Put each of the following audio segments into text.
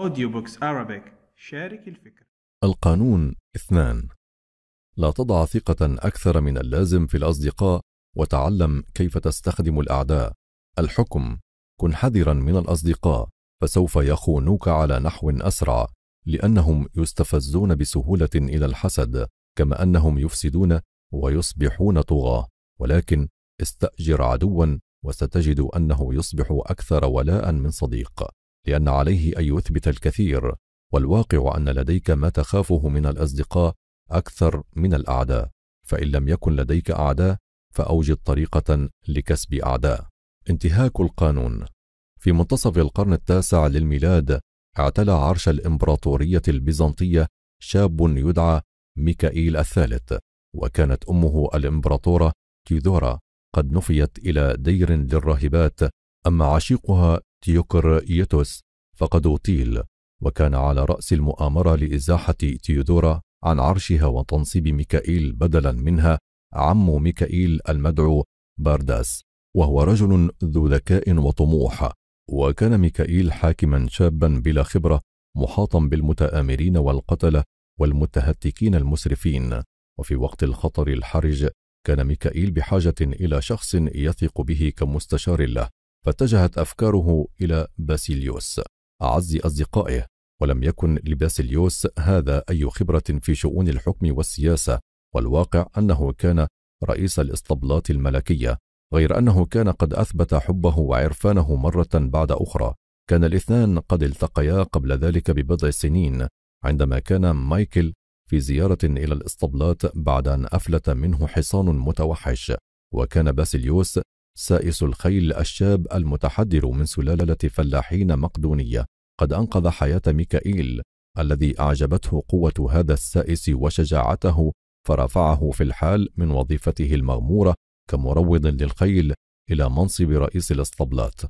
أوديو بوكس Arabic شارك الفكرة القانون اثنان لا تضع ثقة أكثر من اللازم في الأصدقاء وتعلم كيف تستخدم الأعداء الحكم كن حذرا من الأصدقاء فسوف يخونوك على نحو أسرع لأنهم يستفزون بسهولة إلى الحسد كما أنهم يفسدون ويصبحون طغاة ولكن استأجر عدوا وستجد أنه يصبح أكثر ولاء من صديق لأن عليه أن يثبت الكثير والواقع أن لديك ما تخافه من الأصدقاء أكثر من الأعداء فإن لم يكن لديك أعداء فأوجد طريقة لكسب أعداء انتهاك القانون في منتصف القرن التاسع للميلاد اعتلى عرش الإمبراطورية البيزنطية شاب يدعى ميكائيل الثالث وكانت أمه الإمبراطورة تيودورا قد نفيت إلى دير للراهبات أما عشيقها تيوكر يوتوس فقد اغتيل وكان على رأس المؤامرة لإزاحة تيودورا عن عرشها وتنصيب ميكائيل بدلا منها عم ميكائيل المدعو بارداس وهو رجل ذو ذكاء وطموح وكان ميكائيل حاكما شابا بلا خبرة محاطا بالمتآمرين والقتلة والمتهتكين المسرفين وفي وقت الخطر الحرج كان ميكائيل بحاجة إلى شخص يثق به كمستشار له فاتجهت أفكاره إلى باسيليوس أعز أصدقائه ولم يكن لباسيليوس هذا أي خبرة في شؤون الحكم والسياسة والواقع أنه كان رئيس الإسطبلات الملكية غير أنه كان قد أثبت حبه وعرفانه مرة بعد أخرى كان الاثنان قد التقيا قبل ذلك ببضع سنين عندما كان مايكل في زيارة إلى الإسطبلات بعد أن أفلت منه حصان متوحش وكان باسيليوس سائس الخيل الشاب المتحدر من سلالة فلاحين مقدونية قد أنقذ حياة ميكائيل الذي أعجبته قوة هذا السائس وشجاعته فرفعه في الحال من وظيفته المغمورة كمروض للخيل إلى منصب رئيس الاسطبلات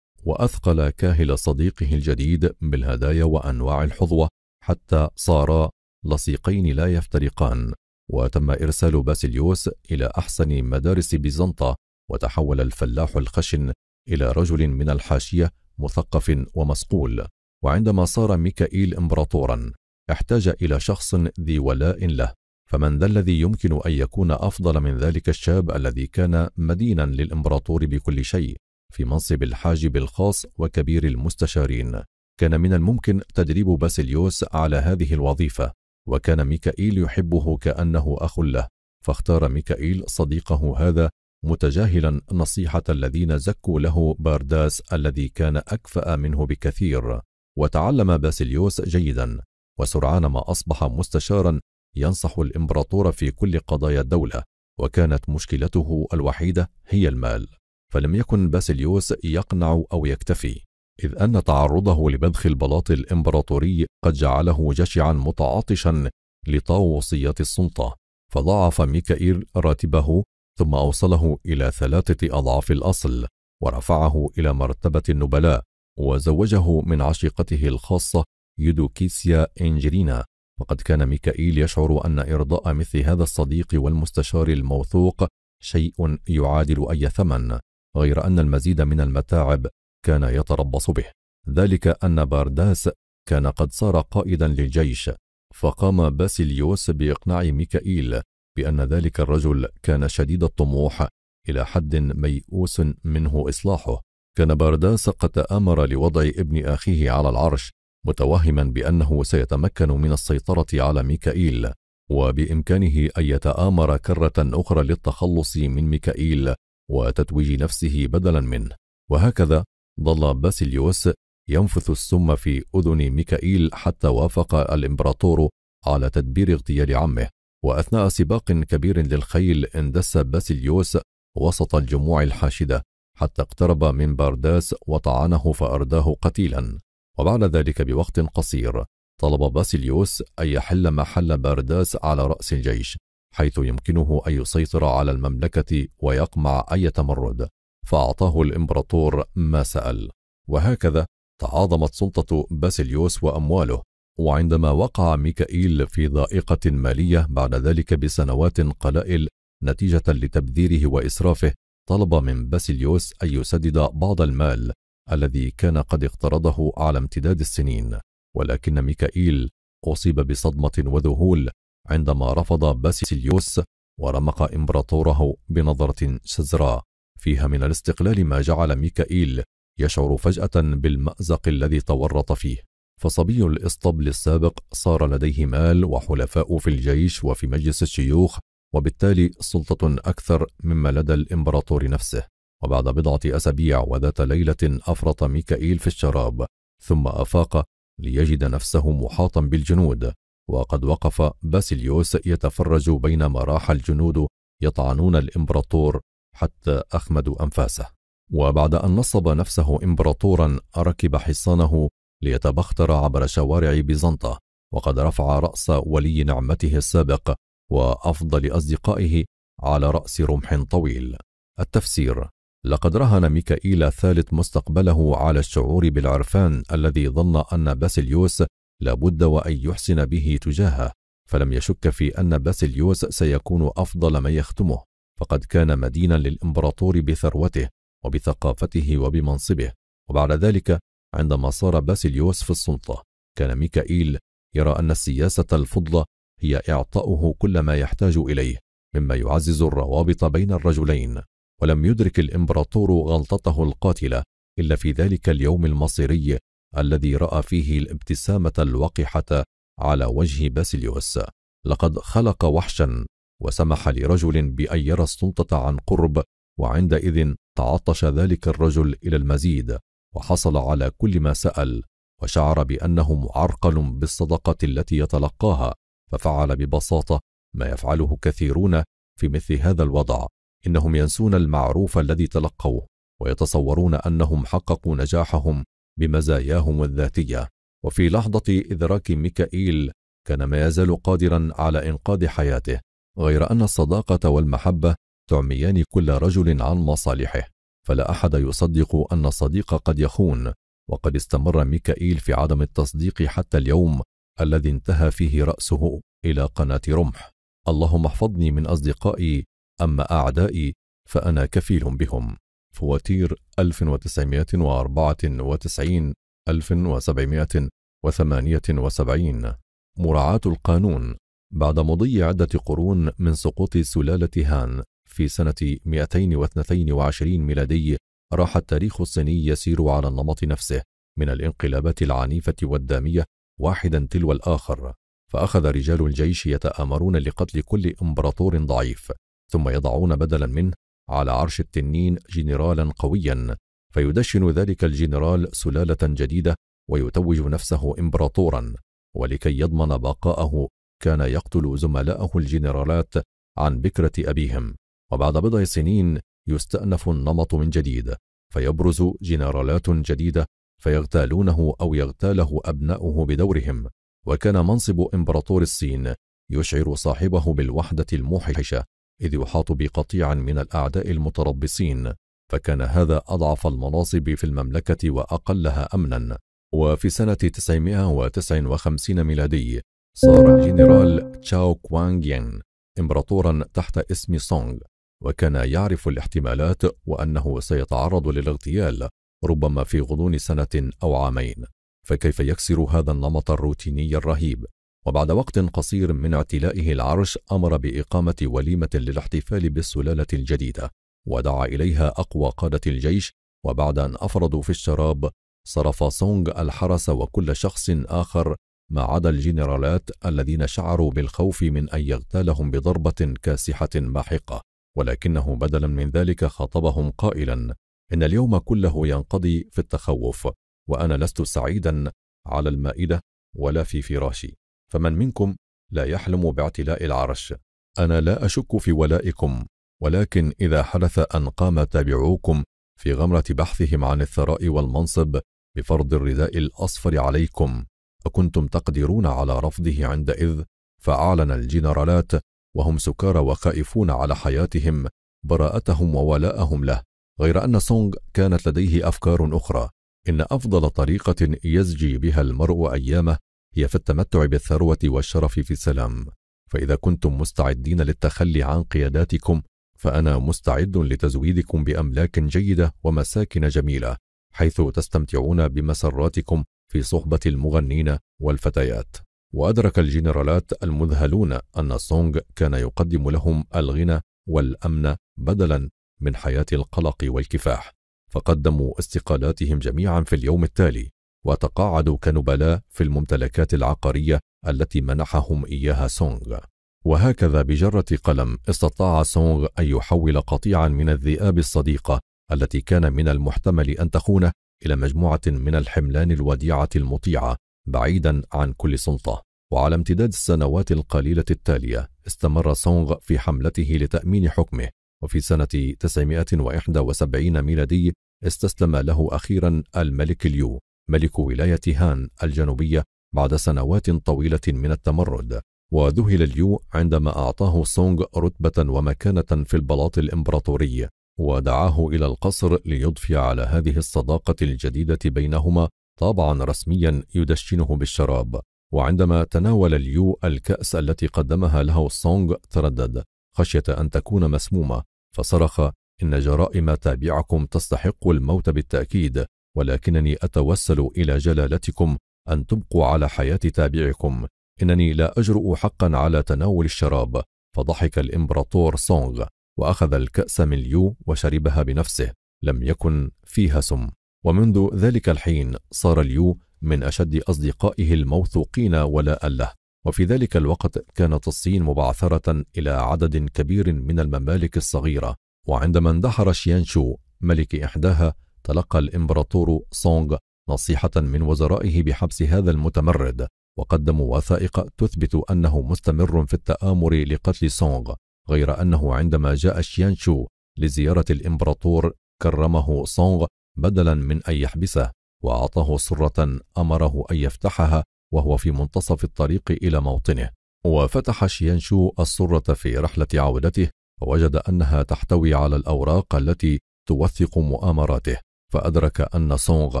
وأثقل كاهل صديقه الجديد بالهدايا وأنواع الحظوة حتى صارا لصيقين لا يفترقان وتم إرسال باسيليوس إلى أحسن مدارس بيزنطة وتحول الفلاح الخشن إلى رجل من الحاشية مثقف ومصقول وعندما صار ميكائيل إمبراطورا احتاج إلى شخص ذي ولاء له فمن ذا الذي يمكن أن يكون أفضل من ذلك الشاب الذي كان مدينا للإمبراطور بكل شيء في منصب الحاجب الخاص وكبير المستشارين كان من الممكن تدريب باسيليوس على هذه الوظيفة وكان ميكائيل يحبه كأنه أخ له فاختار ميكائيل صديقه هذا متجاهلا نصيحة الذين زكوا له بارداس الذي كان أكفأ منه بكثير وتعلم باسيليوس جيدا وسرعان ما أصبح مستشارا ينصح الإمبراطور في كل قضايا الدولة وكانت مشكلته الوحيدة هي المال فلم يكن باسيليوس يقنع أو يكتفي إذ أن تعرضه لبذخ البلاط الإمبراطوري قد جعله جشعا متعاطشا لطاوصيات السلطة فضاعف ميكائيل راتبه ثم أوصله إلى ثلاثة أضعاف الأصل ورفعه إلى مرتبة النبلاء وزوجه من عشيقته الخاصة يودوكيسيا إنجرينا وقد كان ميكائيل يشعر أن إرضاء مثل هذا الصديق والمستشار الموثوق شيء يعادل أي ثمن غير أن المزيد من المتاعب كان يتربص به ذلك أن بارداس كان قد صار قائدا للجيش فقام باسيليوس بإقناع ميكائيل بأن ذلك الرجل كان شديد الطموح إلى حد ميؤوس منه إصلاحه كان بارداس قد تآمر لوضع ابن أخيه على العرش متوهما بأنه سيتمكن من السيطرة على ميكائيل وبإمكانه أن يتآمر كرة أخرى للتخلص من ميكائيل وتتويج نفسه بدلا منه وهكذا ظل باسيليوس ينفث السم في أذن ميكائيل حتى وافق الإمبراطور على تدبير اغتيال عمه وأثناء سباق كبير للخيل اندس باسيليوس وسط الجموع الحاشدة حتى اقترب من بارداس وطعنه فأرداه قتيلا وبعد ذلك بوقت قصير طلب باسيليوس أن يحل محل بارداس على رأس الجيش حيث يمكنه أن يسيطر على المملكة ويقمع أي تمرد فأعطاه الإمبراطور ما سأل وهكذا تعاظمت سلطة باسيليوس وأمواله وعندما وقع ميكائيل في ضائقة مالية بعد ذلك بسنوات قلائل نتيجة لتبذيره وإسرافه طلب من باسيليوس أن يسدد بعض المال الذي كان قد اقترضه على امتداد السنين ولكن ميكائيل أصيب بصدمة وذهول عندما رفض باسيليوس ورمق إمبراطوره بنظرة شزراء فيها من الاستقلال ما جعل ميكائيل يشعر فجأة بالمأزق الذي تورط فيه فصبي الإسطبل السابق صار لديه مال وحلفاء في الجيش وفي مجلس الشيوخ وبالتالي سلطة أكثر مما لدى الإمبراطور نفسه وبعد بضعة أسابيع وذات ليلة أفرط ميكائيل في الشراب ثم أفاق ليجد نفسه محاطا بالجنود وقد وقف باسيليوس يتفرج بينما راح الجنود يطعنون الإمبراطور حتى أخمدوا أنفاسه وبعد أن نصب نفسه إمبراطورا ركب حصانه ليتبختر عبر شوارع بيزنطة وقد رفع رأس ولي نعمته السابق وأفضل أصدقائه على رأس رمح طويل التفسير لقد رهن ميكائيل ثالث مستقبله على الشعور بالعرفان الذي ظن أن باسيليوس لابد وأن يحسن به تجاهه فلم يشك في أن باسيليوس سيكون أفضل من يختمه فقد كان مدينا للإمبراطور بثروته وبثقافته وبمنصبه وبعد ذلك عندما صار باسيليوس في السلطة كان ميكائيل يرى أن السياسة الفضلة هي إعطاؤه كل ما يحتاج إليه مما يعزز الروابط بين الرجلين ولم يدرك الإمبراطور غلطته القاتلة إلا في ذلك اليوم المصيري الذي رأى فيه الابتسامة الوقحة على وجه باسيليوس لقد خلق وحشا وسمح لرجل بأن يرى السلطة عن قرب وعندئذ تعطش ذلك الرجل إلى المزيد وحصل على كل ما سأل وشعر بأنه معرقل بالصدقة التي يتلقاها ففعل ببساطة ما يفعله كثيرون في مثل هذا الوضع إنهم ينسون المعروف الذي تلقوه ويتصورون أنهم حققوا نجاحهم بمزاياهم الذاتية وفي لحظة إدراك ميكائيل كان ما يزال قادرا على إنقاذ حياته غير أن الصداقة والمحبة تعميان كل رجل عن مصالحه فلا أحد يصدق أن الصديق قد يخون وقد استمر ميكائيل في عدم التصديق حتى اليوم الذي انتهى فيه رأسه إلى قناة رمح اللهم احفظني من أصدقائي أما أعدائي فأنا كفيل بهم فواتير 1994 1778 مراعاة القانون بعد مضي عدة قرون من سقوط سلالة هان في سنة 222 ميلادي راح التاريخ الصيني يسير على النمط نفسه من الانقلابات العنيفة والدامية واحدا تلو الآخر فأخذ رجال الجيش يتآمرون لقتل كل إمبراطور ضعيف ثم يضعون بدلا منه على عرش التنين جنرالا قويا فيدشن ذلك الجنرال سلالة جديدة ويتوج نفسه إمبراطورا ولكي يضمن بقاءه كان يقتل زملائه الجنرالات عن بكرة أبيهم وبعد بضع سنين يستأنف النمط من جديد فيبرز جنرالات جديدة فيغتالونه أو يغتاله أبناؤه بدورهم وكان منصب إمبراطور الصين يشعر صاحبه بالوحدة الموحشة إذ يحاط بقطيع من الأعداء المتربصين فكان هذا أضعف المناصب في المملكة وأقلها أمنا وفي سنة 959 ميلادي صار الجنرال تشاو كوانغ يان إمبراطورا تحت اسم سونغ وكان يعرف الاحتمالات وأنه سيتعرض للاغتيال ربما في غضون سنة أو عامين فكيف يكسر هذا النمط الروتيني الرهيب وبعد وقت قصير من اعتلائه العرش أمر بإقامة وليمة للاحتفال بالسلالة الجديدة ودعا إليها أقوى قادة الجيش وبعد أن أفرضوا في الشراب صرف سونغ الحرس وكل شخص آخر ما عدا الجنرالات الذين شعروا بالخوف من أن يغتالهم بضربة كاسحة ماحقة ولكنه بدلا من ذلك خاطبهم قائلا إن اليوم كله ينقضي في التخوف وأنا لست سعيدا على المائدة ولا في فراشي فمن منكم لا يحلم باعتلاء العرش أنا لا أشك في ولائكم ولكن إذا حدث أن قام تابعوكم في غمرة بحثهم عن الثراء والمنصب بفرض الرداء الأصفر عليكم أكنتم تقدرون على رفضه عندئذ فأعلن الجنرالات وهم سكارى وخائفون على حياتهم براءتهم وولاءهم له غير أن سونغ كانت لديه أفكار أخرى إن أفضل طريقة يزجي بها المرء أيامه هي في التمتع بالثروة والشرف في السلام فإذا كنتم مستعدين للتخلي عن قياداتكم فأنا مستعد لتزويدكم بأملاك جيدة ومساكن جميلة حيث تستمتعون بمسراتكم في صحبة المغنين والفتيات وأدرك الجنرالات المذهلون أن سونغ كان يقدم لهم الغنى والأمن بدلا من حياة القلق والكفاح فقدموا استقالاتهم جميعا في اليوم التالي وتقاعدوا كنبلاء في الممتلكات العقارية التي منحهم إياها سونغ وهكذا بجرة قلم استطاع سونغ أن يحول قطيعا من الذئاب الصديقة التي كان من المحتمل أن تخونه إلى مجموعة من الحملان الوديعة المطيعة بعيدا عن كل سلطة وعلى امتداد السنوات القليلة التالية استمر سونغ في حملته لتأمين حكمه وفي سنة 971 ميلادي استسلم له أخيرا الملك اليو ملك ولاية هان الجنوبية بعد سنوات طويلة من التمرد وذهل اليو عندما أعطاه سونغ رتبة ومكانة في البلاط الإمبراطوري ودعاه إلى القصر ليضفي على هذه الصداقة الجديدة بينهما طابعا رسميا يدشنه بالشراب وعندما تناول اليو الكأس التي قدمها له سونغ تردد خشية أن تكون مسمومة فصرخ إن جرائم تابعكم تستحق الموت بالتأكيد ولكنني أتوسل إلى جلالتكم أن تبقوا على حياة تابعكم إنني لا أجرؤ حقا على تناول الشراب فضحك الإمبراطور سونغ وأخذ الكأس من ليو وشربها بنفسه لم يكن فيها سم ومنذ ذلك الحين صار ليو من أشد أصدقائه الموثوقين ولاء له وفي ذلك الوقت كانت الصين مبعثرة إلى عدد كبير من الممالك الصغيرة وعندما اندحر شيانشو ملك إحداها تلقى الإمبراطور سونغ نصيحة من وزرائه بحبس هذا المتمرد وقدموا وثائق تثبت أنه مستمر في التآمر لقتل سونغ غير أنه عندما جاء شيانشو لزيارة الإمبراطور كرمه سونغ بدلا من أن يحبسه وأعطاه سرة أمره أن يفتحها وهو في منتصف الطريق إلى موطنه وفتح شيانشو السرة في رحلة عودته ووجد أنها تحتوي على الأوراق التي توثق مؤامراته فأدرك أن سونغ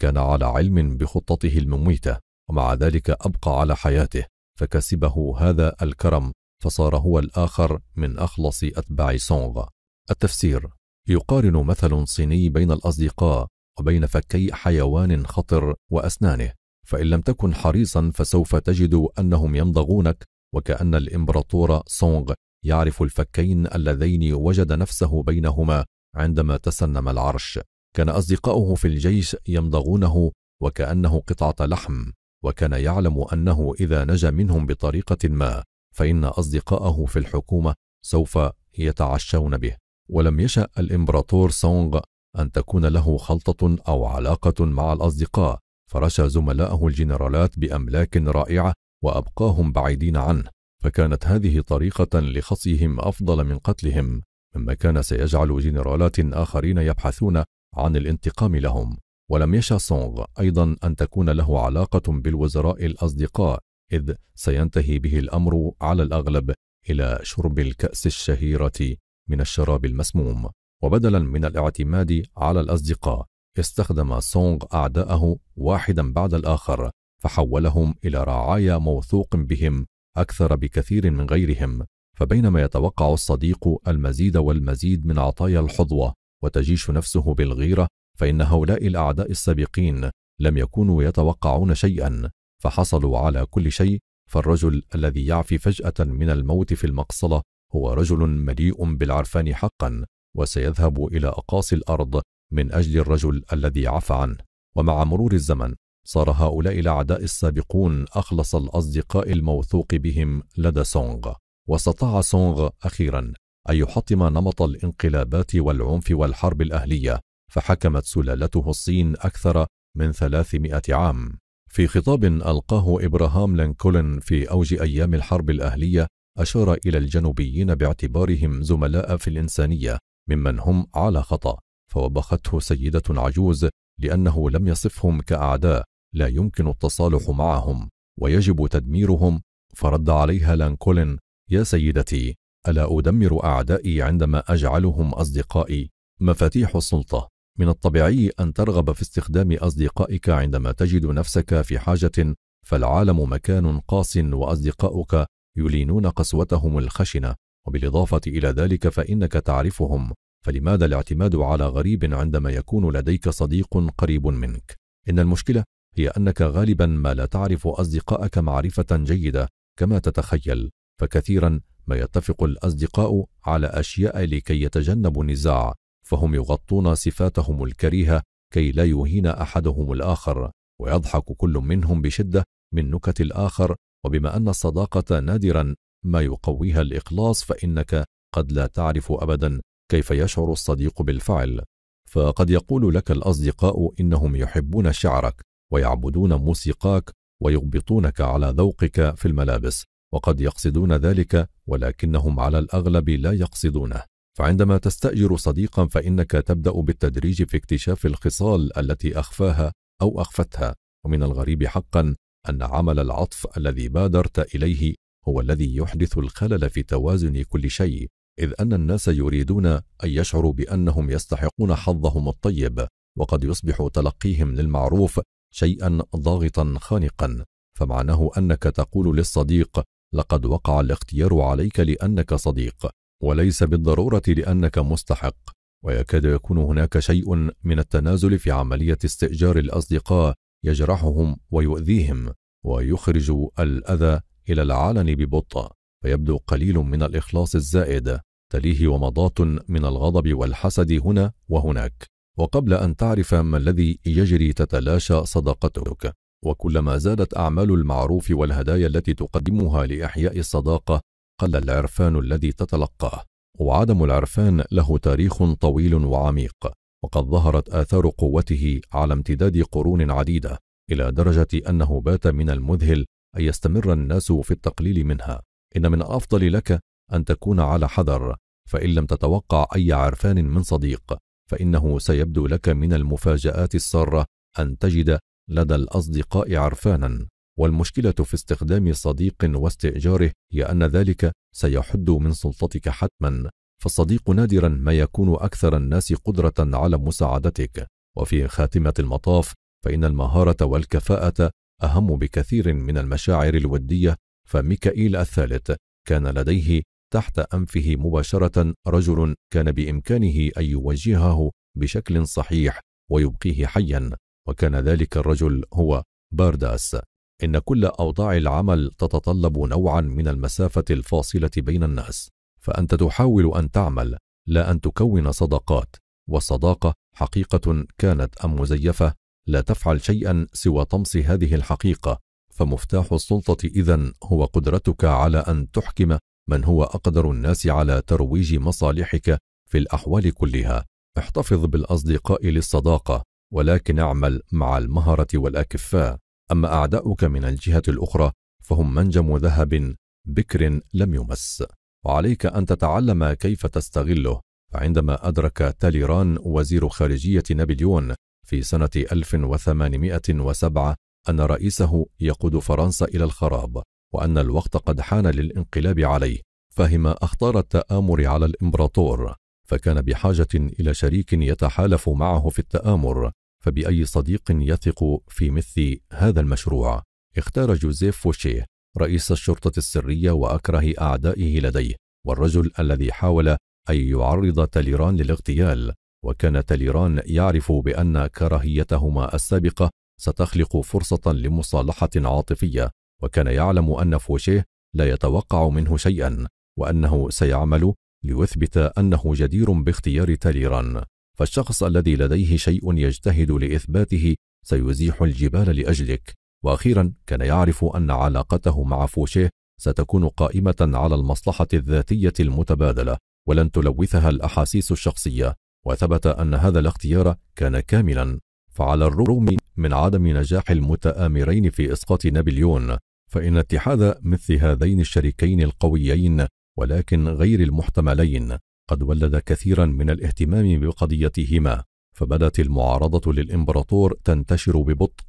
كان على علم بخطته المميتة ومع ذلك أبقى على حياته فكسبه هذا الكرم فصار هو الآخر من أخلص أتباع سونغ التفسير يقارن مثل صيني بين الأصدقاء وبين فكي حيوان خطر وأسنانه فإن لم تكن حريصا فسوف تجد أنهم يمضغونك وكأن الإمبراطور سونغ يعرف الفكين اللذين وجد نفسه بينهما عندما تسنم العرش كان أصدقاؤه في الجيش يمضغونه وكأنه قطعة لحم وكان يعلم أنه إذا نجا منهم بطريقة ما فإن أصدقاءه في الحكومة سوف يتعشون به ولم يشأ الإمبراطور سونغ أن تكون له خلطة أو علاقة مع الأصدقاء فرشى زملائه الجنرالات بأملاك رائعة وأبقاهم بعيدين عنه فكانت هذه طريقة لخصيهم أفضل من قتلهم مما كان سيجعل جنرالات آخرين يبحثون عن الانتقام لهم ولم يشأ سونغ أيضا أن تكون له علاقة بالوزراء الأصدقاء إذ سينتهي به الأمر على الأغلب إلى شرب الكأس الشهيرة من الشراب المسموم وبدلا من الاعتماد على الأصدقاء استخدم سونغ أعداءه واحدا بعد الآخر فحولهم إلى رعايا موثوق بهم أكثر بكثير من غيرهم فبينما يتوقع الصديق المزيد والمزيد من عطايا الحظوة وتجيش نفسه بالغيرة فإن هؤلاء الأعداء السابقين لم يكونوا يتوقعون شيئا فحصلوا على كل شيء فالرجل الذي يعفي فجأة من الموت في المقصلة هو رجل مليء بالعرفان حقا وسيذهب إلى أقاصي الأرض من أجل الرجل الذي عفى عنه ومع مرور الزمن صار هؤلاء الأعداء السابقون أخلص الأصدقاء الموثوق بهم لدى سونغ واستطاع سونغ أخيرا أن يحطم نمط الانقلابات والعنف والحرب الأهلية فحكمت سلالته الصين أكثر من 300 عام في خطاب ألقاه إبراهام لينكولن في أوج أيام الحرب الأهلية أشار إلى الجنوبيين باعتبارهم زملاء في الإنسانية ممن هم على خطأ فوبخته سيدة عجوز لأنه لم يصفهم كأعداء لا يمكن التصالح معهم ويجب تدميرهم فرد عليها لانكولن يا سيدتي ألا أدمر أعدائي عندما أجعلهم أصدقائي مفاتيح السلطة من الطبيعي أن ترغب في استخدام أصدقائك عندما تجد نفسك في حاجة فالعالم مكان قاس وأصدقاؤك يلينون قسوتهم الخشنة وبالإضافة إلى ذلك فإنك تعرفهم فلماذا الاعتماد على غريب عندما يكون لديك صديق قريب منك إن المشكلة هي أنك غالبا ما لا تعرف أصدقائك معرفة جيدة كما تتخيل فكثيرا ما يتفق الأصدقاء على أشياء لكي يتجنبوا النزاع فهم يغطون صفاتهم الكريهة كي لا يهين أحدهم الآخر ويضحك كل منهم بشدة من نكت الآخر وبما أن الصداقة نادرا ما يقويها الإخلاص فإنك قد لا تعرف أبدا كيف يشعر الصديق بالفعل فقد يقول لك الأصدقاء إنهم يحبون شعرك ويعبدون موسيقاك ويغبطونك على ذوقك في الملابس وقد يقصدون ذلك ولكنهم على الأغلب لا يقصدونه فعندما تستأجر صديقا فإنك تبدأ بالتدريج في اكتشاف الخصال التي أخفاها أو أخفتها ومن الغريب حقا أن عمل العطف الذي بادرت إليه هو الذي يحدث الخلل في توازن كل شيء إذ أن الناس يريدون أن يشعروا بأنهم يستحقون حظهم الطيب وقد يصبح تلقيهم للمعروف شيئا ضاغطا خانقا فمعناه أنك تقول للصديق لقد وقع الاختيار عليك لأنك صديق وليس بالضرورة لأنك مستحق ويكاد يكون هناك شيء من التنازل في عملية استئجار الأصدقاء يجرحهم ويؤذيهم ويخرج الأذى إلى العلن ببطء فيبدو قليل من الإخلاص الزائد تليه ومضات من الغضب والحسد هنا وهناك وقبل أن تعرف ما الذي يجري تتلاشى صداقتك وكلما زادت أعمال المعروف والهدايا التي تقدمها لإحياء الصداقة قل العرفان الذي تتلقاه وعدم العرفان له تاريخ طويل وعميق وقد ظهرت آثار قوته على امتداد قرون عديدة إلى درجة أنه بات من المذهل أن يستمر الناس في التقليل منها إن من أفضل لك أن تكون على حذر فإن لم تتوقع أي عرفان من صديق فإنه سيبدو لك من المفاجآت السارة أن تجد لدى الأصدقاء عرفانا والمشكلة في استخدام صديق واستئجاره هي أن ذلك سيحد من سلطتك حتما فالصديق نادرا ما يكون أكثر الناس قدرة على مساعدتك وفي خاتمة المطاف فإن المهارة والكفاءة أهم بكثير من المشاعر الودية فميكائيل الثالث كان لديه تحت أنفه مباشرة رجل كان بإمكانه أن يوجهه بشكل صحيح ويبقيه حيا وكان ذلك الرجل هو بارداس إن كل أوضاع العمل تتطلب نوعا من المسافة الفاصلة بين الناس فأنت تحاول أن تعمل لا أن تكون صداقات والصداقة حقيقة كانت أم مزيفة لا تفعل شيئا سوى طمس هذه الحقيقة فمفتاح السلطة إذا هو قدرتك على أن تحكم من هو أقدر الناس على ترويج مصالحك في الأحوال كلها احتفظ بالأصدقاء للصداقة ولكن اعمل مع المهرة والأكفاء أما أعداؤك من الجهة الأخرى فهم منجم ذهب بكر لم يمس وعليك أن تتعلم كيف تستغله فعندما أدرك تاليران وزير خارجية نابليون في سنة 1807 أن رئيسه يقود فرنسا إلى الخراب وأن الوقت قد حان للانقلاب عليه فهم أخطار التآمر على الإمبراطور فكان بحاجة إلى شريك يتحالف معه في التآمر فبأي صديق يثق في مثل هذا المشروع اختار جوزيف فوشيه رئيس الشرطة السرية وأكره أعدائه لديه والرجل الذي حاول أن يعرض تاليران للاغتيال وكان تاليران يعرف بأن كراهيتهما السابقة ستخلق فرصة لمصالحة عاطفية وكان يعلم أن فوشيه لا يتوقع منه شيئا وأنه سيعمل ليثبت أنه جدير باختيار تاليران فالشخص الذي لديه شيء يجتهد لإثباته سيزيح الجبال لأجلك وأخيرا كان يعرف أن علاقته مع فوشيه ستكون قائمة على المصلحة الذاتية المتبادلة ولن تلوثها الأحاسيس الشخصية وثبت أن هذا الاختيار كان كاملا فعلى الرغم من عدم نجاح المتآمرين في إسقاط نابليون فإن اتحاد مثل هذين الشريكين القويين ولكن غير المحتملين قد ولد كثيرا من الاهتمام بقضيتهما فبدت المعارضة للإمبراطور تنتشر ببطء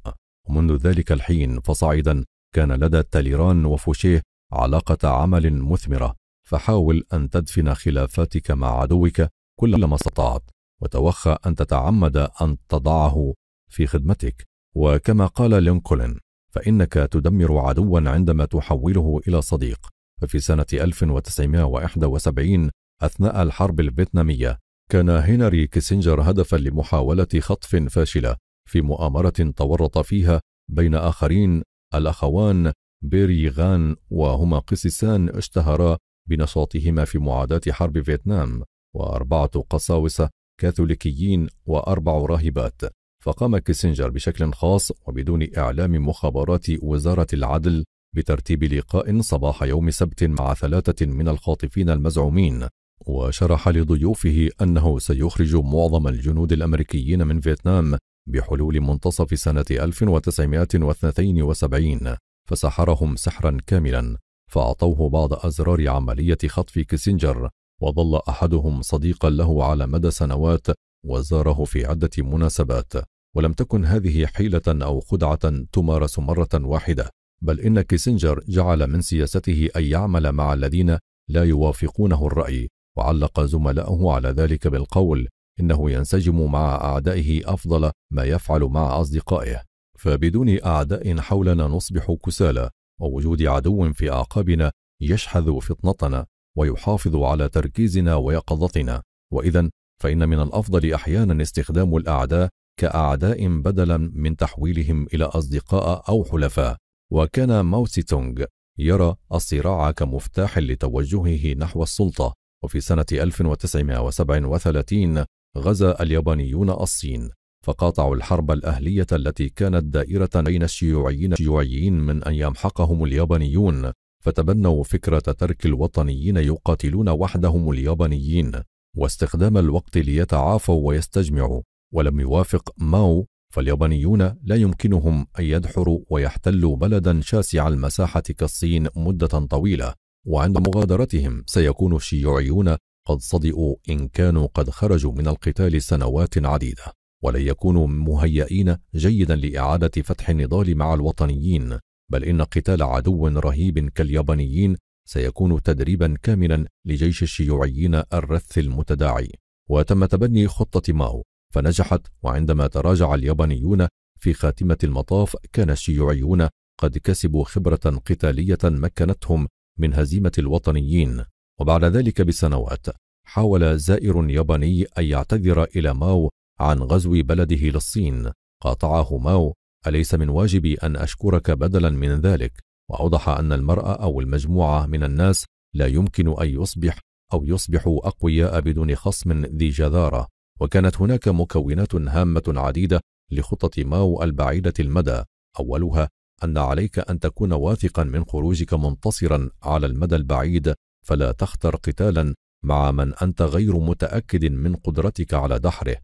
ومنذ ذلك الحين فصاعدا كان لدى تاليران وفوشيه علاقة عمل مثمرة فحاول أن تدفن خلافاتك مع عدوك كل ما استطعت وتوخى أن تتعمد أن تضعه في خدمتك وكما قال لينكولن فإنك تدمر عدوا عندما تحوله إلى صديق ففي سنة 1971 أثناء الحرب الفيتنامية كان هنري كيسنجر هدفا لمحاولة خطف فاشلة في مؤامرة تورط فيها بين آخرين الأخوان بيريغان وهما قسيسان اشتهرا بنشاطهما في معاداة حرب فيتنام وأربعة قساوسة كاثوليكيين وأربع راهبات فقام كيسنجر بشكل خاص وبدون إعلام مخابرات وزارة العدل بترتيب لقاء صباح يوم سبت مع ثلاثة من الخاطفين المزعومين وشرح لضيوفه أنه سيخرج معظم الجنود الأمريكيين من فيتنام بحلول منتصف سنة 1972 فسحرهم سحرا كاملا فأعطوه بعض أزرار عملية خطف كيسنجر وظل أحدهم صديقا له على مدى سنوات وزاره في عدة مناسبات ولم تكن هذه حيلة أو خدعة تمارس مرة واحدة بل إن كيسنجر جعل من سياسته أن يعمل مع الذين لا يوافقونه الرأي وعلق زملائه على ذلك بالقول إنه ينسجم مع أعدائه أفضل ما يفعل مع أصدقائه فبدون أعداء حولنا نصبح كسالى ووجود عدو في أعقابنا يشحذ فطنتنا ويحافظ على تركيزنا ويقظتنا وإذا فإن من الأفضل أحيانا استخدام الأعداء كأعداء بدلا من تحويلهم إلى أصدقاء أو حلفاء وكان موسي تونغ يرى الصراع كمفتاح لتوجهه نحو السلطة وفي سنة 1937 غزا اليابانيون الصين فقاطعوا الحرب الأهلية التي كانت دائرة بين الشيوعيين الشيوعيين من أن يمحقهم اليابانيون فتبنوا فكرة ترك الوطنيين يقاتلون وحدهم اليابانيين واستخدام الوقت ليتعافوا ويستجمعوا ولم يوافق ماو فاليابانيون لا يمكنهم أن يدحروا ويحتلوا بلدا شاسع المساحة كالصين مدة طويلة وعند مغادرتهم سيكون الشيوعيون قد صدئوا إن كانوا قد خرجوا من القتال سنوات عديدة ولن يكونوا مهيئين جيدا لإعادة فتح النضال مع الوطنيين بل إن قتال عدو رهيب كاليابانيين سيكون تدريبا كاملا لجيش الشيوعيين الرث المتداعي وتم تبني خطة ماو فنجحت وعندما تراجع اليابانيون في خاتمة المطاف كان الشيوعيون قد كسبوا خبرة قتالية مكنتهم من هزيمة الوطنيين وبعد ذلك بسنوات حاول زائر ياباني أن يعتذر إلى ماو عن غزو بلده للصين قاطعه ماو أليس من واجبي أن أشكرك بدلا من ذلك وأوضح أن المرأة أو المجموعة من الناس لا يمكن أن يصبح أو يصبحوا أقوياء بدون خصم ذي جذارة وكانت هناك مكونات هامة عديدة لخطة ماو البعيدة المدى أولها أن عليك أن تكون واثقا من خروجك منتصرا على المدى البعيد فلا تختر قتالا مع من أنت غير متأكد من قدرتك على دحره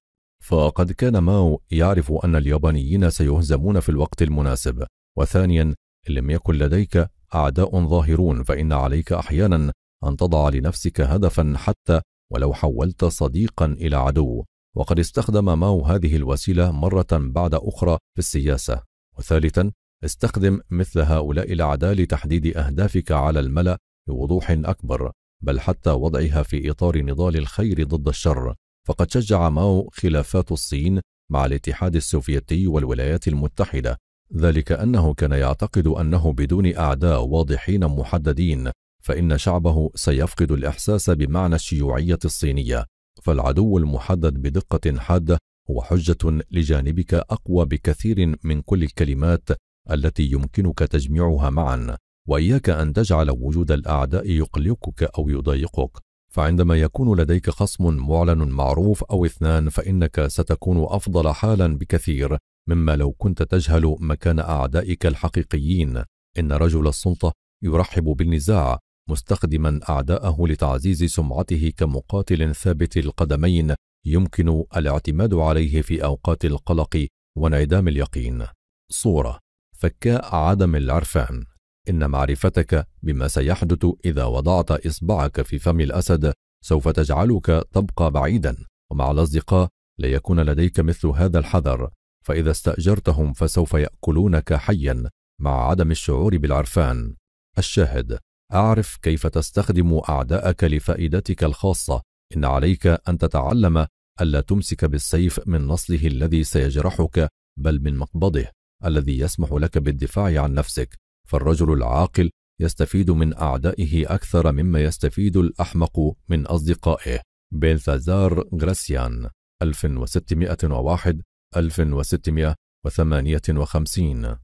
فقد كان ماو يعرف أن اليابانيين سيهزمون في الوقت المناسب وثانيا إن لم يكن لديك أعداء ظاهرون فإن عليك أحيانا أن تضع لنفسك هدفا حتى ولو حولت صديقا إلى عدو وقد استخدم ماو هذه الوسيلة مرة بعد أخرى في السياسة وثالثا استخدم مثل هؤلاء الأعداء لتحديد أهدافك على الملأ بوضوح أكبر بل حتى وضعها في إطار نضال الخير ضد الشر فقد شجع ماو خلافات الصين مع الاتحاد السوفيتي والولايات المتحدة ذلك أنه كان يعتقد أنه بدون أعداء واضحين محددين فإن شعبه سيفقد الإحساس بمعنى الشيوعية الصينية فالعدو المحدد بدقة حادة هو حجة لجانبك أقوى بكثير من كل الكلمات التي يمكنك تجميعها معا وإياك أن تجعل وجود الأعداء يقلقك أو يضايقك فعندما يكون لديك خصم معلن معروف أو اثنان فإنك ستكون أفضل حالا بكثير مما لو كنت تجهل مكان أعدائك الحقيقيين إن رجل السلطة يرحب بالنزاع مستخدما أعداءه لتعزيز سمعته كمقاتل ثابت القدمين يمكن الاعتماد عليه في أوقات القلق وانعدام اليقين صورة فكاء عدم العرفان إن معرفتك بما سيحدث إذا وضعت إصبعك في فم الأسد سوف تجعلك تبقى بعيدا ومع الأصدقاء لا يكون لديك مثل هذا الحذر فإذا استأجرتهم فسوف يأكلونك حيا مع عدم الشعور بالعرفان الشاهد أعرف كيف تستخدم أعداءك لفائدتك الخاصة إن عليك أن تتعلم ألا تمسك بالسيف من نصله الذي سيجرحك بل من مقبضه الذي يسمح لك بالدفاع عن نفسك فالرجل العاقل يستفيد من أعدائه أكثر مما يستفيد الأحمق من أصدقائه بنثازار غراسيان 1601 1658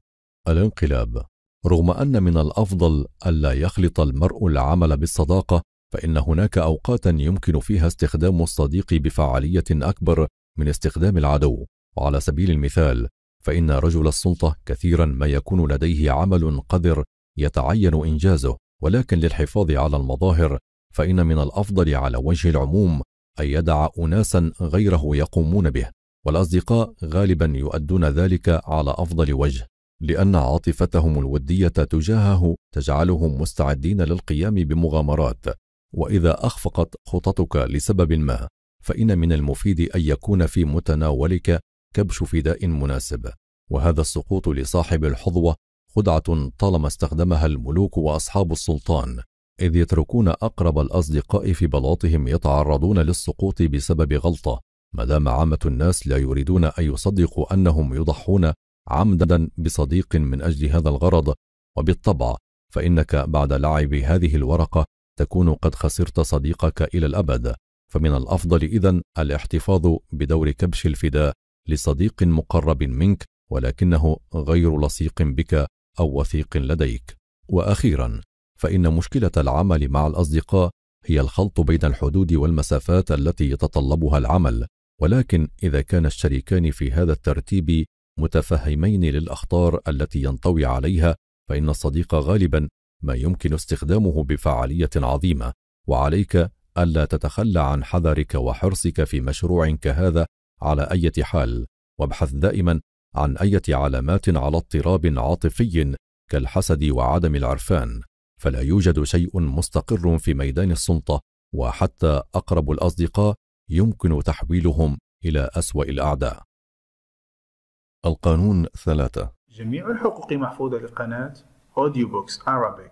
الانقلاب رغم أن من الأفضل ألا يخلط المرء العمل بالصداقة فإن هناك أوقاتا يمكن فيها استخدام الصديق بفعالية أكبر من استخدام العدو وعلى سبيل المثال فإن رجل السلطة كثيرا ما يكون لديه عمل قذر يتعين إنجازه ولكن للحفاظ على المظاهر فإن من الأفضل على وجه العموم أن يدع أناسا غيره يقومون به والأصدقاء غالبا يؤدون ذلك على أفضل وجه لأن عاطفتهم الودية تجاهه تجعلهم مستعدين للقيام بمغامرات وإذا أخفقت خططك لسبب ما فإن من المفيد أن يكون في متناولك كبش فداء مناسب وهذا السقوط لصاحب الحظوة خدعة طالما استخدمها الملوك وأصحاب السلطان إذ يتركون أقرب الأصدقاء في بلاطهم يتعرضون للسقوط بسبب غلطة ما دام عامة الناس لا يريدون أن يصدقوا أنهم يضحون عمدا بصديق من أجل هذا الغرض وبالطبع فإنك بعد لعب هذه الورقة تكون قد خسرت صديقك إلى الأبد فمن الأفضل إذن الاحتفاظ بدور كبش الفداء لصديق مقرب منك ولكنه غير لصيق بك أو وثيق لديك وأخيرا فإن مشكلة العمل مع الأصدقاء هي الخلط بين الحدود والمسافات التي يتطلبها العمل ولكن إذا كان الشريكان في هذا الترتيب متفهمين للأخطار التي ينطوي عليها فإن الصديق غالبا ما يمكن استخدامه بفعالية عظيمة وعليك ألا تتخلى عن حذرك وحرصك في مشروع كهذا على أي حال وابحث دائما عن أي علامات على اضطراب عاطفي كالحسد وعدم العرفان فلا يوجد شيء مستقر في ميدان السلطة وحتى أقرب الأصدقاء يمكن تحويلهم إلى أسوأ الأعداء القانون ثلاثة جميع الحقوق محفوظة للقناة أوديو بوكس Arabic